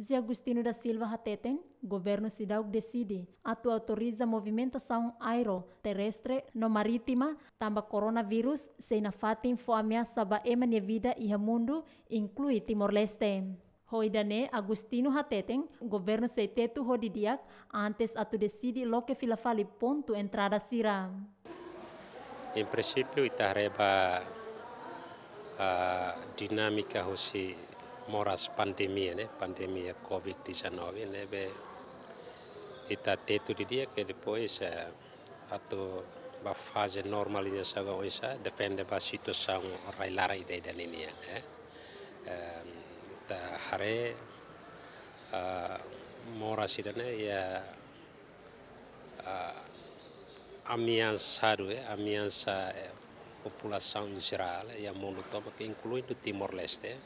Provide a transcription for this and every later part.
Zé Agostino da Silva Rateten, governo cidade decide, Ato autoriza movimentação aero, terrestre, no marítima, tamba coronavírus, sem na fatin fo ameaça ba vida e mundo, inclui Timor-Leste. Hoidane Agustino Hateten, governo seitetu hodidiak, antes ato decide lo que filafali ponto entrada sira. Em princípio, itareba a dinâmica hoje moras pandemia ne pandemia covid 19 ne be ita tetu di dia ke depois atau ba fase normalizasaga oisa depende ba situação rai lara ida ida ini ya ne eh? ita hare moras ida ya ambiance do eh ambiance eh, população em geral e a mundo todo Timor Leste eh?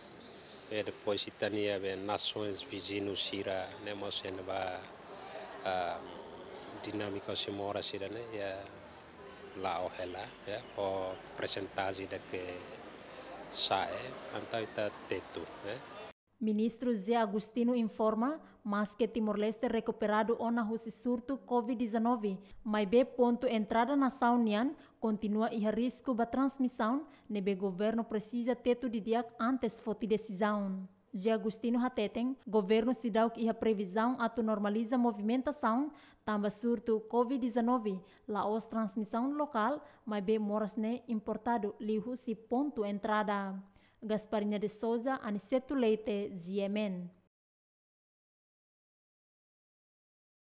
e é, depois Itania ben é, nações vizinhas Sira né mas ainda é, ba ah, dinâmica se mora Sira né ya ah, lá o lá, ya o apresentagem da que sai então está teto né Ministro Zé Agostino informa, mas que Timor-Leste recuperado ona husi surto COVID-19, mas be ponto entrada na Saunian, Continua o risco da transmissão, nebe o governo precisa ter tudo dia antes de decisão. De Agostino Hateten, governo se dá que é a previsão ato normaliza movimentação, também surto Covid-19, lá os transmissão local, mas bem moras ne importado lihu se ponto entrada. Gasparinha de Souza, Aniceto Leite, Ziemen.